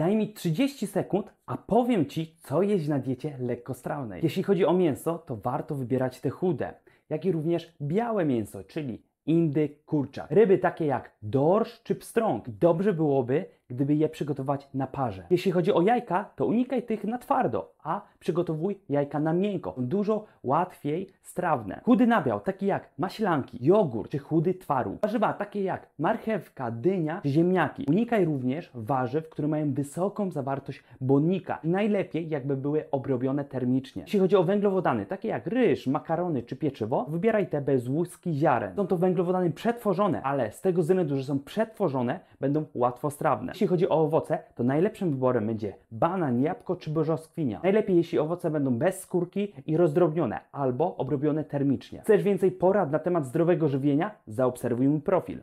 Daj mi 30 sekund, a powiem Ci, co jeść na diecie lekkostrawnej. Jeśli chodzi o mięso, to warto wybierać te chude, jak i również białe mięso, czyli indyk, kurczak. Ryby takie jak dorsz czy pstrąg. Dobrze byłoby, gdyby je przygotować na parze. Jeśli chodzi o jajka, to unikaj tych na twardo, a przygotowuj jajka na miękko. Dużo łatwiej strawne. Chudy nabiał, taki jak maślanki, jogurt czy chudy twaróg. Warzywa takie jak marchewka, dynia czy ziemniaki. Unikaj również warzyw, które mają wysoką zawartość błonnika. Najlepiej jakby były obrobione termicznie. Jeśli chodzi o węglowodany, takie jak ryż, makarony czy pieczywo, wybieraj te bez łuski ziaren. Są to węglowodany przetworzone, ale z tego względu, że są przetworzone, będą łatwo strawne jeśli chodzi o owoce, to najlepszym wyborem będzie banan, jabłko czy brzoskwinia. Najlepiej, jeśli owoce będą bez skórki i rozdrobnione albo obrobione termicznie. Chcesz więcej porad na temat zdrowego żywienia? Zaobserwuj mój profil.